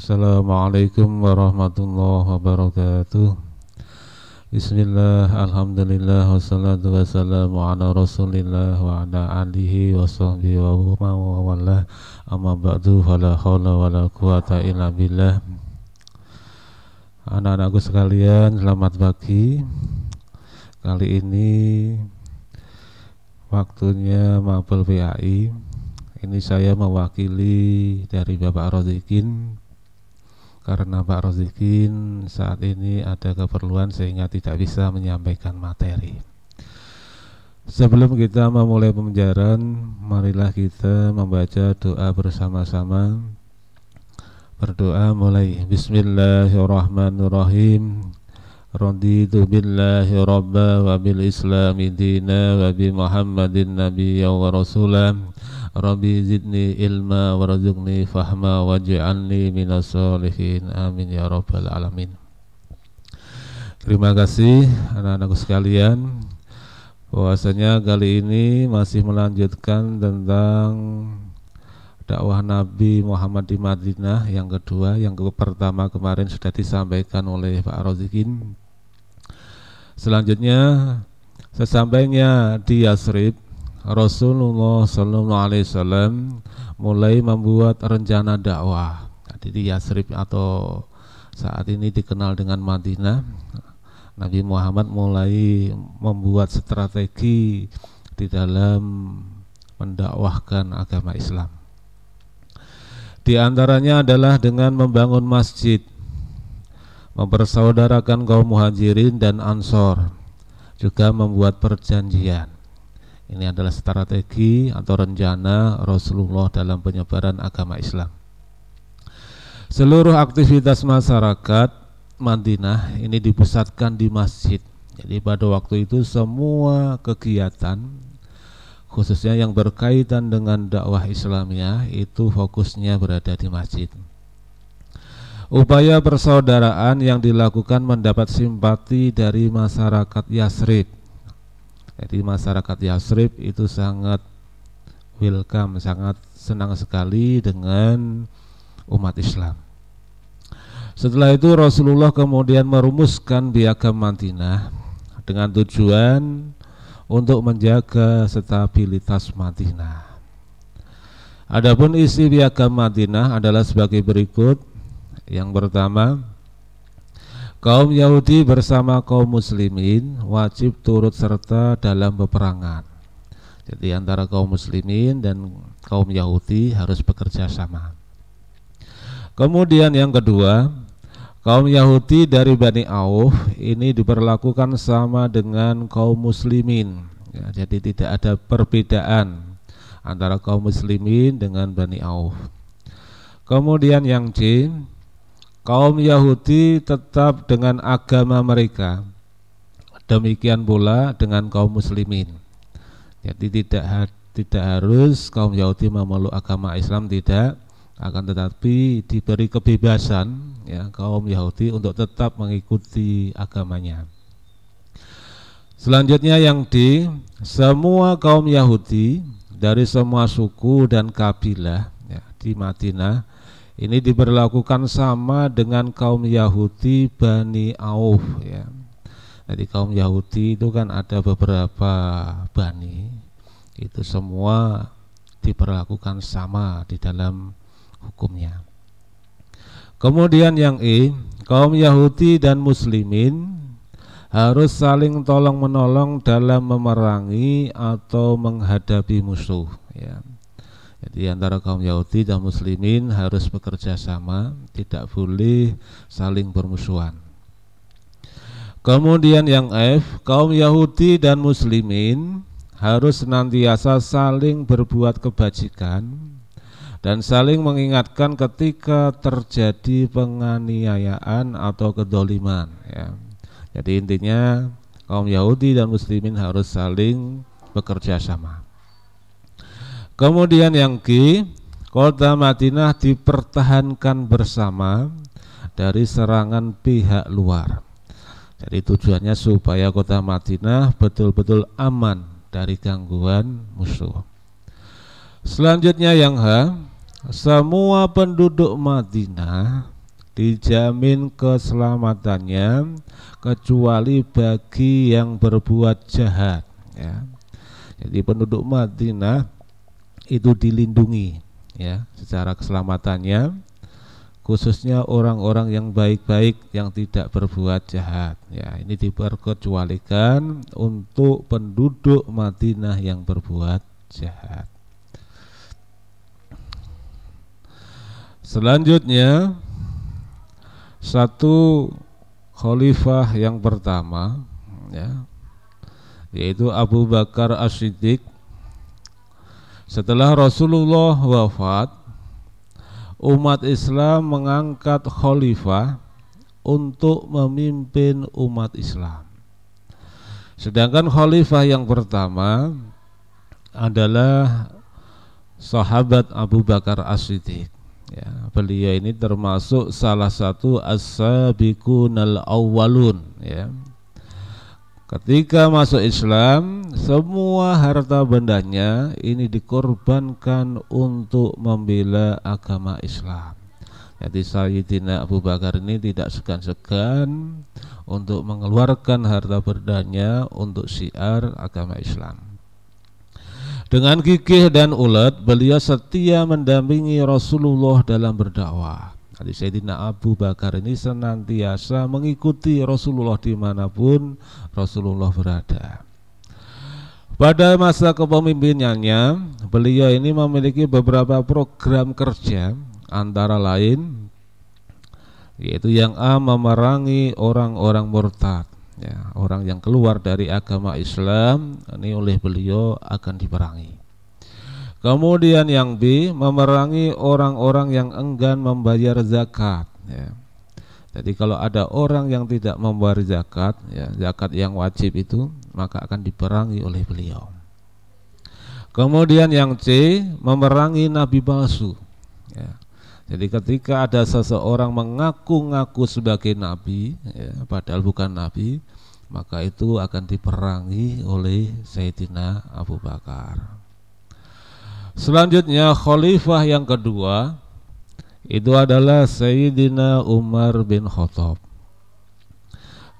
Assalamualaikum warahmatullahi wabarakatuh Bismillah, Alhamdulillah, wassalatu wassalamu ala rasulillah wa ala alihi wa sahbihi wa wala amma ba'du fala khawla wa la quwata illa billah Anak-anakku sekalian, selamat pagi Kali ini waktunya Mabel PAI ini saya mewakili dari Bapak Rodikin karena Pak Rozikin saat ini ada keperluan sehingga tidak bisa menyampaikan materi. Sebelum kita memulai pembelajaran, marilah kita membaca doa bersama-sama. Berdoa mulai Bismillahirrahmanirrahim. Raditu billahi rabba wa bil islami dina wa bi Muhammadin nabiyya wa rasulah Rabbi zidni ilma warzuqni fahma waj'alni minas solihin amin ya rabbal alamin Terima kasih anak-anakku sekalian bahwasanya kali ini masih melanjutkan tentang dakwah Nabi Muhammad di Madinah yang kedua, yang ke pertama kemarin sudah disampaikan oleh Pak Rozikin. Selanjutnya sesampainya di Yasrib Rasulullah Sallallahu Alaihi Wasallam mulai membuat rencana dakwah. Jadi di Yasrib atau saat ini dikenal dengan Madinah, Nabi Muhammad mulai membuat strategi di dalam mendakwahkan agama Islam. Di antaranya adalah dengan membangun masjid, mempersaudarakan kaum muhajirin dan ansor, juga membuat perjanjian ini adalah strategi atau rencana Rasulullah dalam penyebaran agama Islam. Seluruh aktivitas masyarakat Madinah ini dipusatkan di masjid. Jadi pada waktu itu semua kegiatan khususnya yang berkaitan dengan dakwah Islamnya itu fokusnya berada di masjid. Upaya persaudaraan yang dilakukan mendapat simpati dari masyarakat Yasrib jadi masyarakat Yasrib itu sangat welcome, sangat senang sekali dengan umat Islam. Setelah itu Rasulullah kemudian merumuskan biagam Madinah dengan tujuan untuk menjaga stabilitas Madinah. Adapun isi biagam Madinah adalah sebagai berikut. Yang pertama, Kaum Yahudi bersama kaum muslimin wajib turut serta dalam peperangan. Jadi antara kaum muslimin dan kaum Yahudi harus bekerja sama. Kemudian yang kedua, kaum Yahudi dari Bani Auf ini diperlakukan sama dengan kaum muslimin. Ya, jadi tidak ada perbedaan antara kaum muslimin dengan Bani Auf. Kemudian yang C, Kaum Yahudi tetap dengan agama mereka. Demikian pula dengan kaum muslimin. Jadi tidak tidak harus kaum Yahudi memeluk agama Islam tidak, akan tetapi diberi kebebasan ya kaum Yahudi untuk tetap mengikuti agamanya. Selanjutnya yang di semua kaum Yahudi dari semua suku dan kabilah ya, di Madinah ini diberlakukan sama dengan kaum Yahudi Bani Auf ya. Jadi kaum Yahudi itu kan ada beberapa bani itu semua diperlakukan sama di dalam hukumnya. Kemudian yang E, kaum Yahudi dan Muslimin harus saling tolong menolong dalam memerangi atau menghadapi musuh. Ya. Jadi antara kaum Yahudi dan Muslimin harus bekerja sama, tidak boleh saling bermusuhan. Kemudian yang F, kaum Yahudi dan Muslimin harus senantiasa saling berbuat kebajikan dan saling mengingatkan ketika terjadi penganiayaan atau kedoliman. Ya. Jadi intinya kaum Yahudi dan Muslimin harus saling bekerja sama. Kemudian yang G, kota Madinah dipertahankan bersama dari serangan pihak luar. Jadi tujuannya supaya kota Madinah betul-betul aman dari gangguan musuh. Selanjutnya yang H, semua penduduk Madinah dijamin keselamatannya kecuali bagi yang berbuat jahat ya. Jadi penduduk Madinah itu dilindungi ya secara keselamatannya khususnya orang-orang yang baik-baik yang tidak berbuat jahat ya ini diperkecualikan untuk penduduk Madinah yang berbuat jahat selanjutnya satu khalifah yang pertama ya yaitu Abu Bakar As-Siddiq setelah Rasulullah wafat, umat Islam mengangkat khalifah untuk memimpin umat Islam. Sedangkan khalifah yang pertama adalah sahabat Abu Bakar As-Siddiq. Ya, beliau ini termasuk salah satu as-sabiqunal awwalun ya, Ketika masuk Islam, semua harta bendanya ini dikorbankan untuk membela agama Islam. Jadi Sayyidina Abu Bakar ini tidak segan-segan untuk mengeluarkan harta bendanya untuk syiar agama Islam. Dengan gigih dan ulet, beliau setia mendampingi Rasulullah dalam berdakwah. Jadi Sayyidina Abu Bakar ini senantiasa mengikuti Rasulullah dimanapun Rasulullah berada. Pada masa kepemimpinannya, beliau ini memiliki beberapa program kerja antara lain yaitu yang A memerangi orang-orang murtad, ya, orang yang keluar dari agama Islam ini oleh beliau akan diperangi. Kemudian yang B memerangi orang-orang yang enggan membayar zakat. Ya. Jadi kalau ada orang yang tidak membayar zakat, ya, zakat yang wajib itu maka akan diperangi oleh beliau. Kemudian yang C memerangi nabi palsu. Ya. Jadi ketika ada seseorang mengaku-ngaku sebagai nabi, ya, padahal bukan nabi, maka itu akan diperangi oleh Sayyidina Abu Bakar. Selanjutnya khalifah yang kedua itu adalah Sayyidina Umar bin Khattab.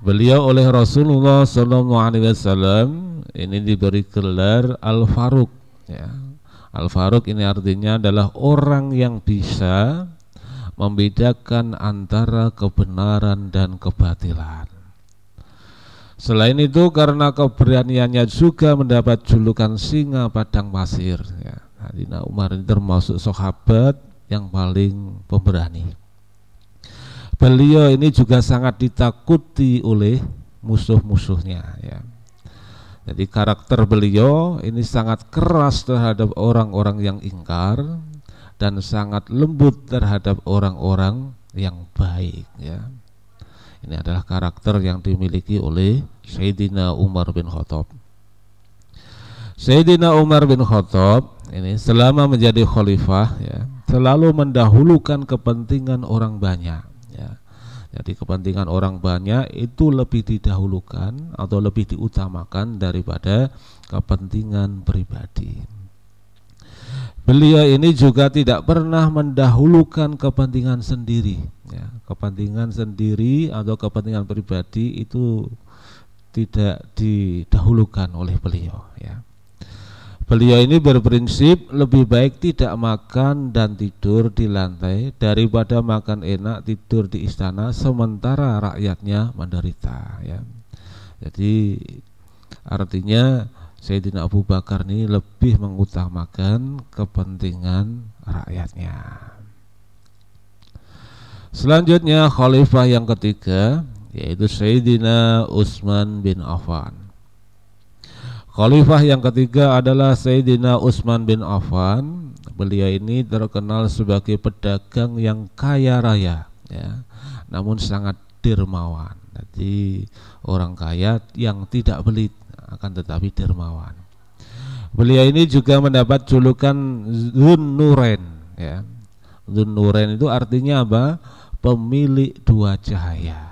Beliau oleh Rasulullah Sallallahu Alaihi Wasallam ini diberi gelar Al Faruq. Ya. Al Faruq ini artinya adalah orang yang bisa membedakan antara kebenaran dan kebatilan. Selain itu karena keberaniannya juga mendapat julukan singa padang pasir. Ya. Adina Umar ini termasuk sahabat yang paling pemberani beliau ini juga sangat ditakuti oleh musuh-musuhnya ya. Jadi karakter beliau ini sangat keras terhadap orang-orang yang ingkar dan sangat lembut terhadap orang-orang yang baik ya. Ini adalah karakter yang dimiliki oleh Sayyidina Umar bin Khattab. Sayyidina Umar bin Khattab ini selama menjadi khalifah ya, selalu mendahulukan kepentingan orang banyak ya. Jadi kepentingan orang banyak itu lebih didahulukan atau lebih diutamakan daripada kepentingan pribadi. Beliau ini juga tidak pernah mendahulukan kepentingan sendiri. Ya, kepentingan sendiri atau kepentingan pribadi itu tidak didahulukan oleh beliau. Ya. Beliau ini berprinsip lebih baik tidak makan dan tidur di lantai daripada makan enak tidur di istana sementara rakyatnya menderita ya. Jadi artinya Sayyidina Abu Bakar ini lebih mengutamakan kepentingan rakyatnya. Selanjutnya khalifah yang ketiga yaitu Sayyidina Utsman bin Affan. Khalifah yang ketiga adalah Sayyidina Utsman bin Affan. Beliau ini terkenal sebagai pedagang yang kaya raya, ya. Namun sangat dermawan. Jadi orang kaya yang tidak belit akan tetapi dermawan. Beliau ini juga mendapat julukan Zun Nuren, ya. Zun Nuren itu artinya apa? Pemilik dua cahaya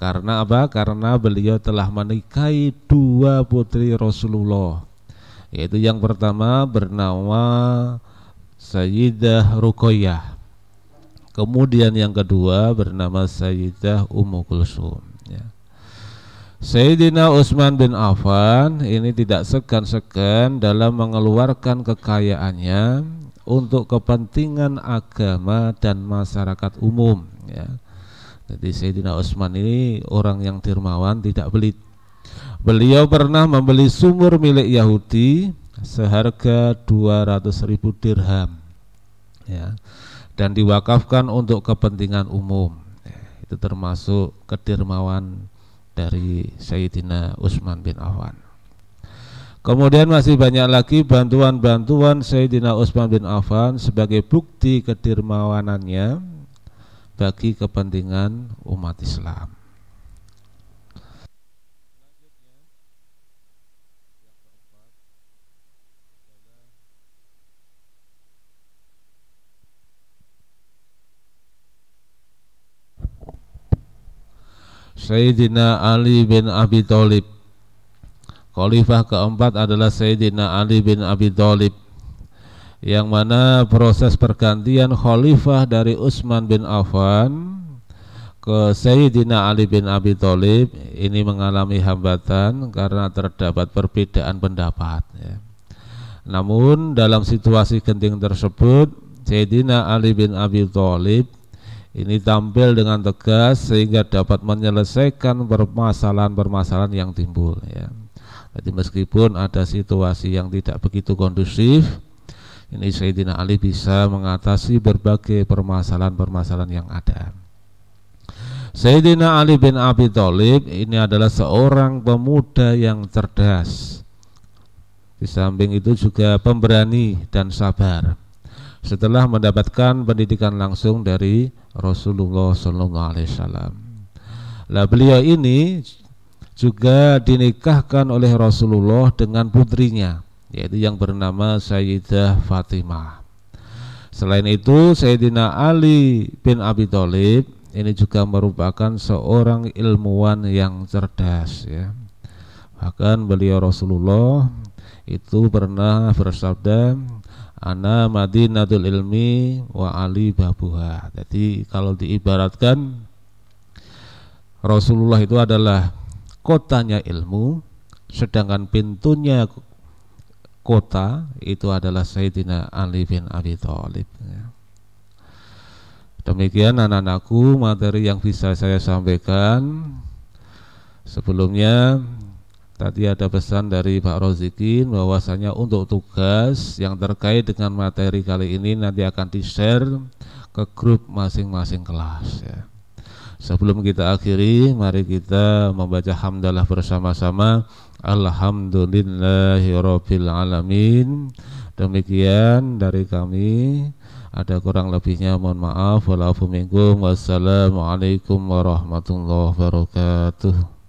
karena apa? Karena beliau telah menikahi dua putri Rasulullah. Yaitu yang pertama bernama Sayyidah Ruqayyah. Kemudian yang kedua bernama Sayyidah Ummu Kulsum ya. Sayyidina Utsman bin Affan ini tidak segan-segan dalam mengeluarkan kekayaannya untuk kepentingan agama dan masyarakat umum ya. Jadi Sayyidina Utsman ini orang yang dermawan, tidak pelit. Beliau pernah membeli sumur milik Yahudi seharga 200.000 dirham ya, dan diwakafkan untuk kepentingan umum itu termasuk kedermawan dari Sayyidina Utsman bin Affan kemudian masih banyak lagi bantuan-bantuan Sayyidina Utsman bin Affan sebagai bukti kedermawanannya bagi kepentingan umat Islam. Sayyidina Ali bin Abi Thalib Khalifah keempat adalah Sayyidina Ali bin Abi Thalib yang mana proses pergantian khalifah dari Utsman bin Affan ke Sayyidina Ali bin Abi Thalib ini mengalami hambatan karena terdapat perbedaan pendapat ya. Namun dalam situasi genting tersebut Sayyidina Ali bin Abi Thalib ini tampil dengan tegas sehingga dapat menyelesaikan permasalahan-permasalahan yang timbul ya. Jadi meskipun ada situasi yang tidak begitu kondusif, ini Sayyidina Ali bisa mengatasi berbagai permasalahan-permasalahan yang ada Sayyidina Ali bin Abi Thalib ini adalah seorang pemuda yang cerdas di samping itu juga pemberani dan sabar setelah mendapatkan pendidikan langsung dari Rasulullah Sallallahu Alaihi Wasallam. Lah beliau ini juga dinikahkan oleh Rasulullah dengan putrinya yaitu yang bernama Sayyidah Fatimah. Selain itu, Sayyidina Ali bin Abi Thalib ini juga merupakan seorang ilmuwan yang cerdas ya. Bahkan beliau Rasulullah itu pernah bersabda Ana Madinatul Ilmi wa Ali Babuha. Jadi kalau diibaratkan Rasulullah itu adalah kotanya ilmu, sedangkan pintunya kota itu adalah Sayyidina Ali bin Abi Thalib ya. Demikian anak-anakku materi yang bisa saya sampaikan Sebelumnya tadi ada pesan dari Pak Rozikin bahwasanya untuk tugas yang terkait dengan materi kali ini nanti akan di-share ke grup masing-masing kelas ya. Sebelum kita akhiri, mari kita membaca hamdalah bersama-sama. Alhamdulillahirabbil Demikian dari kami. Ada kurang lebihnya mohon maaf. Walaupun Wassalamualaikum warahmatullahi wabarakatuh.